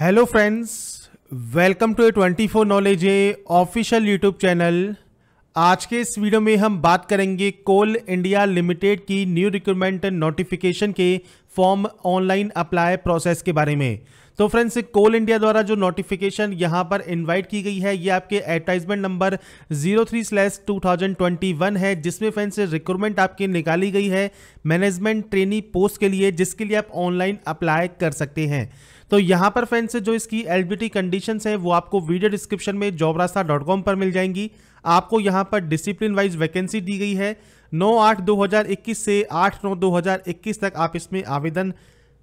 Hello friends welcome to A twenty four knowledge A official YouTube channel आज के इस video में हम बात करेंगे कोल इंडिया लिमिटेड की न्यू रिक्रूटमेंट नोटिफिकेशन के फॉर्म ऑनलाइन अप्लाई प्रोसेस के बारे में तो फ्रेंड्स कोल इंडिया द्वारा जो नोटिफिकेशन यहाँ पर इनवाइट की गई है ये आपके advertisement number zero three slash two thousand twenty one है जिसमें फ्रेंड्स रिक्रूटमेंट आपकी निकाली गई है मैनेजमेंट ट्रेनी पोस्ट के लिए जिसके लिए आप ऑनलाइन अप्लाई कर सकते हैं तो यहाँ पर फ्रेंड्स जो इसकी टी कंडीशंस है वो आपको वीडियो डिस्क्रिप्शन में जॉबरास्ता पर मिल जाएंगी आपको यहाँ पर डिसिप्लिन वाइज वैकेंसी दी गई है 9 आठ 2021 से 8 नौ 2021 तक आप इसमें आवेदन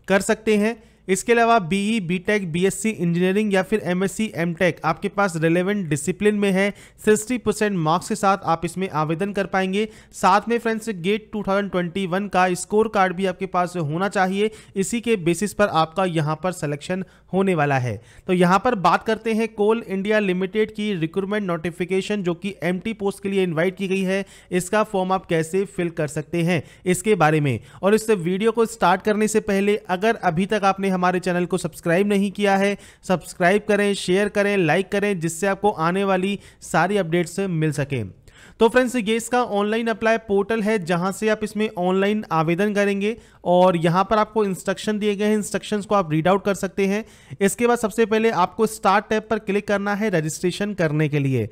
कर सकते हैं इसके अलावा बीई बीटेक बीएससी इंजीनियरिंग या फिर एमएससी एमटेक आपके पास रिलेवेंट डिसिप्लिन में है सिक्सटी परसेंट मार्क्स के साथ आप इसमें आवेदन कर पाएंगे साथ में फ्रेंड्स गेट 2021 का स्कोर कार्ड भी आपके पास होना चाहिए इसी के बेसिस पर आपका यहाँ पर सिलेक्शन होने वाला है तो यहाँ पर बात करते हैं कोल इंडिया लिमिटेड की रिक्रूटमेंट नोटिफिकेशन जो कि एम पोस्ट के लिए इन्वाइट की गई है इसका फॉर्म आप कैसे फिल कर सकते हैं इसके बारे में और इस वीडियो को स्टार्ट करने से पहले अगर अभी तक आपने हमारे चैनल को सब्सक्राइब नहीं किया है सब्सक्राइब करें शेयर करें लाइक करें जिससे आपको आने वाली सारी अपडेट्स मिल सके तो फ्रेंड्स ये इसका ऑनलाइन अप्लाई पोर्टल है जहां से आप इसमें ऑनलाइन आवेदन करेंगे और यहां पर आपको इंस्ट्रक्शन दिए गए हैं इंस्ट्रक्शंस को आप रीड आउट कर सकते हैं इसके बाद सबसे पहले आपको स्टार्ट टैब पर क्लिक करना है रजिस्ट्रेशन करने के लिए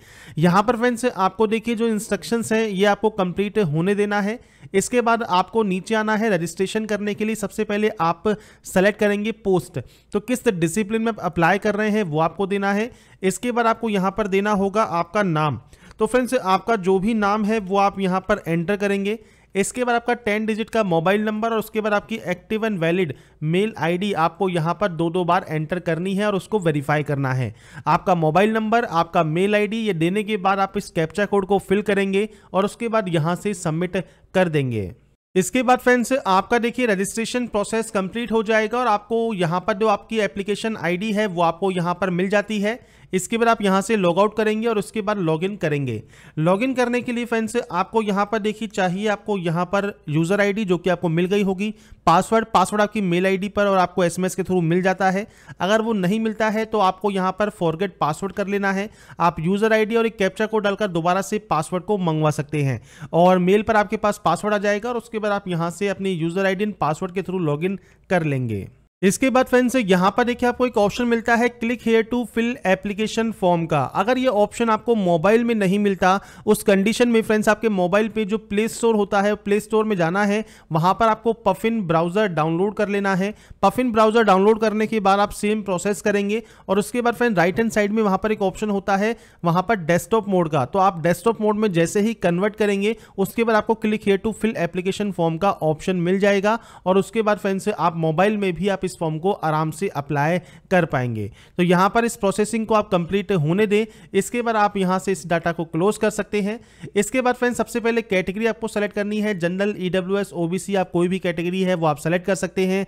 यहां पर फ्रेंड्स आपको देखिए जो इंस्ट्रक्शंस हैं ये आपको कंप्लीट होने देना है इसके बाद आपको नीचे आना है रजिस्ट्रेशन करने के लिए सबसे पहले आप सेलेक्ट करेंगे पोस्ट तो किस डिसिप्लिन में अप्लाई कर रहे हैं वो आपको देना है इसके बाद आपको यहाँ पर देना होगा आपका नाम तो फ्रेंड्स आपका जो भी नाम है वो आप यहाँ पर एंटर करेंगे इसके बाद आपका टेन डिजिट का मोबाइल नंबर और उसके बाद आपकी active and valid mail ID आपको यहाँ पर दो दो बार एंटर करनी है और उसको वेरीफाई करना है आपका मोबाइल नंबर आपका मेल आईडी ये देने के बाद आप इस कैप्चा कोड को फिल करेंगे और उसके बाद यहाँ से सबमिट कर देंगे इसके बाद फ्रेंड्स आपका देखिए रजिस्ट्रेशन प्रोसेस कंप्लीट हो जाएगा और आपको यहाँ पर जो आपकी एप्लीकेशन आईडी है वो आपको यहाँ पर मिल जाती है इसके बाद आप यहाँ से लॉग आउट करेंगे और उसके बाद लॉग इन करेंगे लॉग इन करने के लिए फ्रेंड्स आपको यहाँ पर देखिए चाहिए आपको यहाँ पर यूज़र आईडी जो कि आपको मिल गई होगी पासवर्ड पासवर्ड आपकी मेल आईडी पर और आपको एसएमएस के थ्रू मिल जाता है अगर वो नहीं मिलता है तो आपको यहाँ पर फॉरगेट पासवर्ड कर लेना है आप यूज़र आई और एक कैप्चा को डालकर दोबारा से पासवर्ड को मंगवा सकते हैं और मेल पर आपके पास पासवर्ड आ जाएगा और उसके बाद आप यहाँ से अपनी यूज़र आई पासवर्ड के थ्रू लॉग कर लेंगे इसके बाद फ्रेंड्स यहाँ पर देखिए आपको एक ऑप्शन मिलता है click here to fill application form का अगर ये ऑप्शन आपको मोबाइल में नहीं मिलता उस कंडीशन में फ्रेंड्स आपके मोबाइल पे जो प्ले स्टोर होता है प्ले स्टोर में जाना है वहाँ पर आपको पफिन ब्राउज़र डाउनलोड कर लेना है पफिन ब्राउज़र डाउनलोड करने के बाद आप सेम प्रोसेस करेंगे और उसके बाद फ्रेंड राइट हैंड साइड में वहाँ पर एक ऑप्शन होता है वहाँ पर डेस्कटॉप मोड का तो आप डेस्कटॉप मोड में जैसे ही कन्वर्ट करेंगे उसके बाद आपको click here to fill application form का ऑप्शन मिल जाएगा और उसके बाद फ्रेंड्स आप मोबाइल में भी आप इस फॉर्म को आराम से अप्लाई कर पाएंगे तो यहाँ पर इस प्रोसेसिंग को आप कंप्लीट होने दें इसके बाद आप यहाँ से इस डाटा को क्लोज कर सकते हैं इसके बाद फ्रेंड सबसे पहले कैटेगरी आपको सेलेक्ट करनी है general E W S O B C आप कोई भी कैटेगरी है वो आप सेलेक्ट कर सकते हैं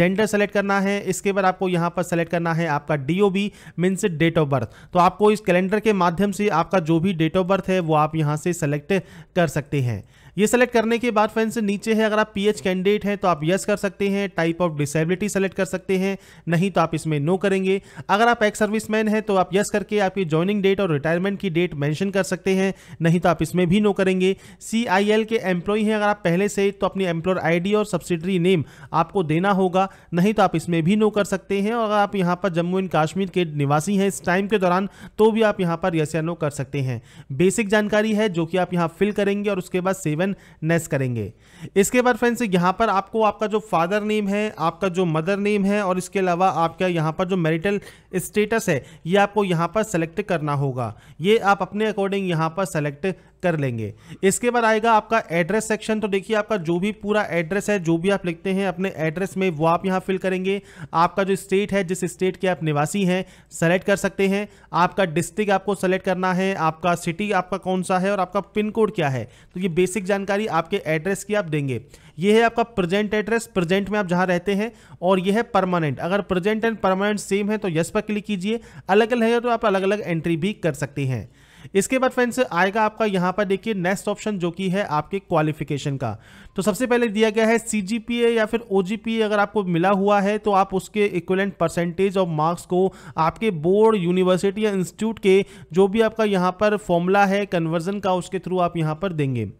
जेंडर सेलेक्ट करना है इसके बाद आपको यहाँ पर सेलेक्ट करना है आपका D O B means date of birth तो आपको इस कैलेंडर के माध्यम से आपका जो भी डेट ऑफ बर्थ है वो आप यहाँ से सेलेक्ट कर सकते हैं ये सेलेक्ट करने के बाद फ्रेंड्स नीचे है अगर आप पीएच कैंडिडेट हैं तो आप यस कर सकते हैं टाइप ऑफ डिसेबिलिटी सेलेक्ट कर सकते हैं नहीं तो आप इसमें नो करेंगे अगर आप एक्स सर्विसमैन हैं तो आप यस करके आपकी ज्वाइनिंग डेट और रिटायरमेंट की डेट मेंशन कर सकते हैं नहीं तो आप इसमें भी नो करेंगे सी के एम्प्लॉय हैं अगर आप पहले से तो अपनी एम्प्लॉयर आई और सब्सिडरी नेम आपको देना होगा नहीं तो आप इसमें भी नो कर सकते हैं और अगर आप यहाँ पर जम्मू एंड काश्मीर के निवासी हैं इस टाइम के दौरान तो भी आप यहाँ पर यस या नो कर सकते हैं बेसिक जानकारी है जो कि आप यहाँ फिल करेंगे और उसके बाद सेवन नेस करेंगे इसके बाद फ्रेंड्स यहाँ पर आपको आपका जो फादर नेम है आपका जो मदर नेम है और इसके अलावा आपका यहाँ पर जो मैरिटल स्टेटस है ये आपको यहाँ पर सेलेक्ट करना होगा ये आप अपने अकॉर्डिंग यहाँ पर सेलेक्ट कर लेंगे इसके बाद आएगा आपका एड्रेस सेक्शन तो देखिए आपका जो भी पूरा एड्रेस है जो भी आप लिखते हैं अपने एड्रेस में वो आप यहाँ फिल करेंगे आपका जो स्टेट है जिस स्टेट के आप निवासी हैं सेलेक्ट कर सकते हैं आपका डिस्ट्रिक्ट आपको सेलेक्ट करना है आपका सिटी आपका कौन सा है और आपका पिन कोड क्या है तो ये बेसिक जानकारी आपके एड्रेस की आप देंगे ये है आपका प्रेजेंट एड्रेस प्रेजेंट में आप जहाँ रहते हैं और ये है परमानेंट अगर प्रेजेंट एंड परमानेंट सेम है तो यस पर क्लिक कीजिए अलग अलग है तो आप अलग अलग एंट्री भी कर सकते हैं इसके बाद फ्रेंड्स आएगा आपका यहाँ पर देखिए नेक्स्ट ऑप्शन जो कि है आपके क्वालिफिकेशन का तो सबसे पहले दिया गया है सी या फिर ओ अगर आपको मिला हुआ है तो आप उसके इक्वलेंट परसेंटेज ऑफ मार्क्स को आपके बोर्ड यूनिवर्सिटी या इंस्टीट्यूट के जो भी आपका यहाँ पर फॉर्मूला है कन्वर्जन का उसके थ्रू आप यहाँ पर देंगे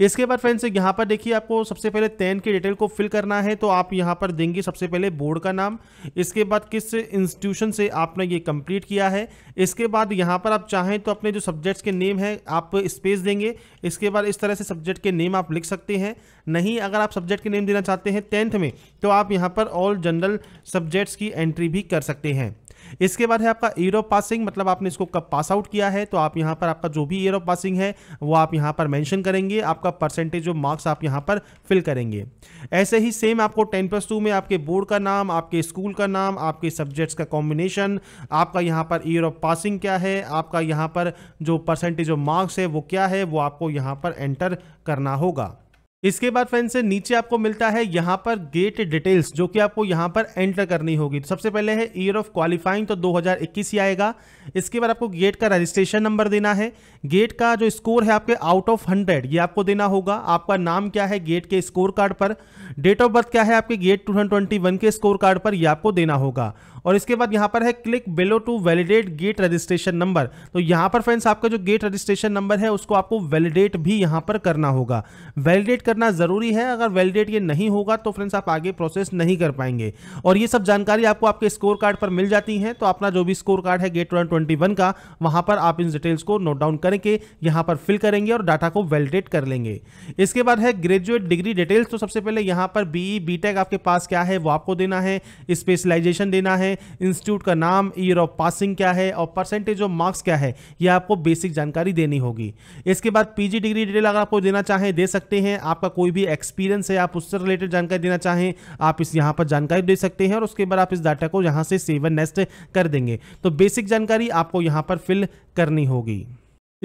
इसके बाद फ्रेंड्स यहाँ पर देखिए आपको सबसे पहले टेन की डिटेल को फिल करना है तो आप यहाँ पर देंगे सबसे पहले बोर्ड का नाम इसके बाद किस इंस्टीट्यूशन से आपने ये कंप्लीट किया है इसके बाद यहाँ पर आप चाहें तो अपने जो सब्जेक्ट्स के नेम है आप स्पेस देंगे इसके बाद इस तरह से सब्जेक्ट के नेम आप लिख सकते हैं नहीं अगर आप सब्जेक्ट के नेम देना चाहते हैं टेंथ में तो आप यहाँ पर ऑल जनरल सब्जेक्ट्स की एंट्री भी कर सकते हैं इसके बाद है आपका ईयर ऑफ पासिंग मतलब आपने इसको कब पास आउट किया है तो आप यहाँ पर आपका जो भी ईयर ऑफ पासिंग है वो आप यहाँ पर मैंशन करेंगे आपका परसेंटेज ऑफ मार्क्स आप यहाँ पर फिल करेंगे ऐसे ही सेम आपको टेन प्लस टू में आपके बोर्ड का नाम आपके स्कूल का नाम आपके सब्जेक्ट्स का कॉम्बिनेशन आपका यहाँ पर ईयर ऑफ पासिंग क्या है आपका यहाँ पर जो परसेंटेज ऑफ मार्क्स है वो क्या है वो आपको यहाँ पर एंटर करना होगा इसके बाद फ्रेंड से नीचे आपको मिलता है यहाँ पर गेट डिटेल्स जो कि आपको यहाँ पर एंटर करनी होगी तो सबसे पहले है ईयर ऑफ क्वालिफाइंग तो 2021 ही आएगा इसके बाद आपको गेट का रजिस्ट्रेशन नंबर देना है गेट का जो स्कोर है आपके आउट ऑफ हंड्रेड ये आपको देना होगा आपका नाम क्या है गेट के स्कोर कार्ड पर डेट ऑफ बर्थ क्या है आपके गेट टू के स्कोर कार्ड पर यह आपको देना होगा और इसके बाद यहाँ पर है click below to validate GATE registration number तो यहाँ पर फ्रेंड्स आपका जो गेट रजिस्ट्रेशन नंबर है उसको आपको वैलिडेट भी यहाँ पर करना होगा वैलिडेट करना ज़रूरी है अगर वैलिडेट ये नहीं होगा तो फ्रेंड्स आप आगे प्रोसेस नहीं कर पाएंगे और ये सब जानकारी आपको आपके स्कोर कार्ड पर मिल जाती है तो अपना जो भी स्कोर कार्ड है गेट वन ट्वेंटी वन का वहां पर आप इन डिटेल्स को नोट डाउन करके यहां पर फिल करेंगे और डाटा को वैलिडेट कर लेंगे इसके बाद है ग्रेजुएट डिग्री डिटेल्स तो सबसे पहले यहां पर बीई बीटेक आपके पास क्या है वो आपको देना है स्पेशलाइजेशन देना है इंस्टीट्यूट का नाम ईयर ऑफ पासिंग क्या है और परसेंटेज ऑफ मार्क्स क्या है यह आपको बेसिक जानकारी देनी होगी इसके बाद पीजी डिग्री डिटेल अगर आपको देना चाहें दे सकते हैं आप आपका कोई भी एक्सपीरियंस है आप उससे रिलेटेड जानकारी देना चाहें आप इस यहाँ पर जानकारी दे सकते हैं और उसके बाद आप इस डाटा को यहाँ से सेवन नेस्ट कर देंगे तो बेसिक जानकारी आपको यहाँ पर फिल करनी होगी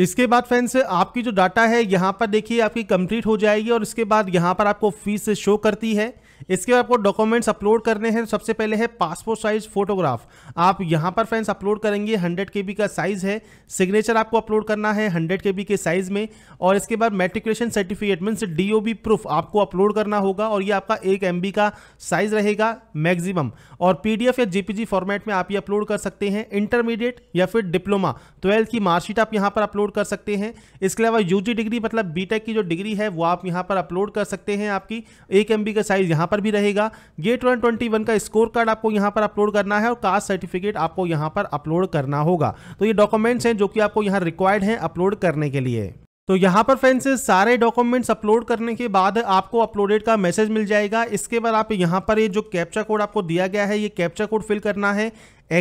इसके बाद फ्रेंड्स आपकी जो डाटा है यहाँ पर देखिए आपकी कंप्लीट हो जाएगी और इसके बाद यहाँ पर आपको फीस शो करती है इसके बाद आपको डॉक्यूमेंट्स अपलोड करने हैं सबसे पहले है पासपोर्ट साइज फोटोग्राफ आप यहाँ पर फ्रेंड्स अपलोड करेंगे हंड्रेड के का साइज़ है सिग्नेचर आपको अपलोड करना है हंड्रेड के के साइज़ में और इसके बाद matriculation certificate means the proof आपको अपलोड करना होगा और ये आपका एक एम का साइज़ रहेगा मैक्सिमम और पी या जी फॉर्मेट में आप ये अपलोड कर सकते हैं इंटरमीडिएट या फिर डिप्लोमा ट्वेल्थ की मार्कशीट आप यहाँ पर अपलोड कर सकते हैं इसके अलावा यू डिग्री मतलब बी की जो डिग्री है वो आप यहाँ पर अपलोड कर सकते हैं आपकी एक एम का साइज़ यहाँ पर भी रहेगा गेट वन ट्वेंटी वन का स्कोर कार्ड आपको यहाँ पर अपलोड करना है और कास्ट सर्टिफिकेट आपको यहाँ पर अपलोड करना होगा तो ये डॉक्यूमेंट्स हैं जो कि आपको यहाँ रिक्वायर्ड हैं अपलोड करने के लिए तो यहाँ पर फ्रेंड्स सारे डॉक्यूमेंट्स अपलोड करने के बाद आपको अपलोडेड का मैसेज मिल जाएगा इसके बाद आप यहाँ पर ये जो कैप्चा कोड आपको दिया गया है ये कैप्चा कोड फिल करना है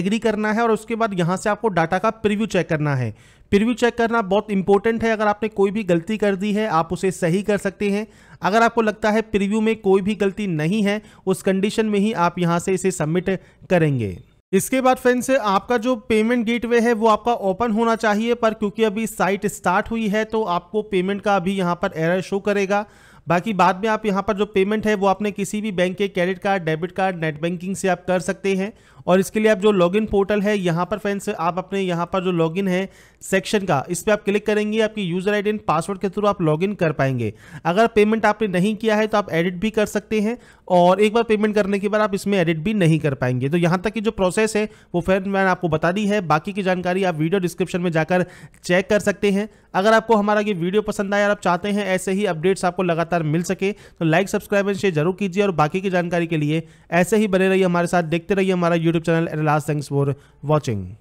एग्री करना है और उसके बाद यहाँ से आपको डाटा का प्रीव्यू चेक करना है प्रीव्यू चेक करना बहुत इंपॉर्टेंट है अगर आपने कोई भी गलती कर दी है आप उसे सही कर सकते हैं अगर आपको लगता है प्रीव्यू में कोई भी गलती नहीं है उस कंडीशन में ही आप यहाँ से इसे सबमिट करेंगे इसके बाद फ्रेंड्स आपका जो पेमेंट गेटवे है वो आपका ओपन होना चाहिए पर क्योंकि अभी साइट स्टार्ट हुई है तो आपको पेमेंट का अभी यहाँ पर एरर शो करेगा बाकी बाद में आप यहाँ पर जो पेमेंट है वो आपने किसी भी बैंक के credit card debit card net banking से आप कर सकते हैं और इसके लिए आप जो लॉगिन पोर्टल है यहाँ पर फ्रेंड्स आप अपने यहाँ पर जो लॉगिन है सेक्शन का इस पर आप क्लिक करेंगे आपकी यूजर आई एंड पासवर्ड के थ्रू आप लॉगिन कर पाएंगे अगर पेमेंट आपने नहीं किया है तो आप एडिट भी कर सकते हैं और एक बार पेमेंट करने के बाद आप इसमें एडिट भी नहीं कर पाएंगे तो यहाँ तक की जो प्रोसेस है वो फ्रेंड मैंने आपको बता दी है बाकी की जानकारी आप वीडियो डिस्क्रिप्शन में जाकर चेक कर सकते हैं अगर आपको हमारा ये वीडियो पसंद आया और आप चाहते हैं ऐसे ही अपडेट्स आपको लगातार मिल सके तो लाइक सब्सक्राइब एंड शेयर जरूर कीजिए और बाकी की जानकारी के लिए ऐसे ही बने रहिए हमारे साथ देखते रहिए हमारा YouTube channel. And last, thanks for watching.